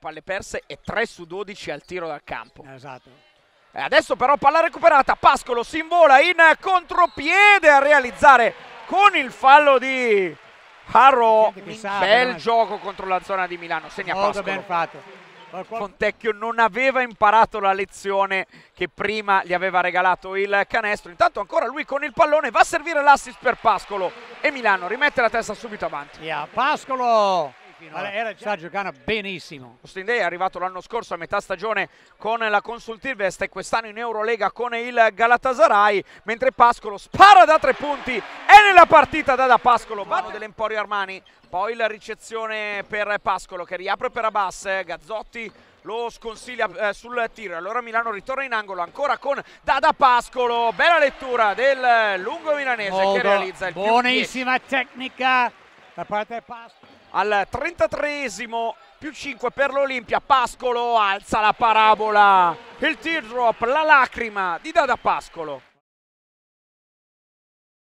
palle perse e 3 su 12 al tiro dal campo. Eh, esatto. E adesso però palla recuperata, Pascolo si invola in contropiede a realizzare con il fallo di Harrow. Bel eh. gioco contro la zona di Milano, segna Molto Pascolo. ben fatto. Fontecchio non aveva imparato la lezione che prima gli aveva regalato il canestro. Intanto ancora lui con il pallone va a servire l'assist per Pascolo e Milano rimette la testa subito avanti. Yeah, Pascolo allora, era sta giocando benissimo. Austin Day è arrivato l'anno scorso a metà stagione con la Consultilvest e quest'anno in Eurolega con il Galatasaray, mentre Pascolo spara da tre punti e nella partita da, da Pascolo, mano dell'Emporio Armani, poi la ricezione per Pascolo che riapre per Abbas, Gazzotti lo sconsiglia eh, sul tiro. Allora Milano ritorna in angolo ancora con Dada Pascolo. Bella lettura del lungo milanese Modo. che realizza il Buonissima tecnica da parte di Pascolo al 33 più 5 per l'Olimpia, Pascolo alza la parabola, il teardrop, la lacrima di Dada Pascolo.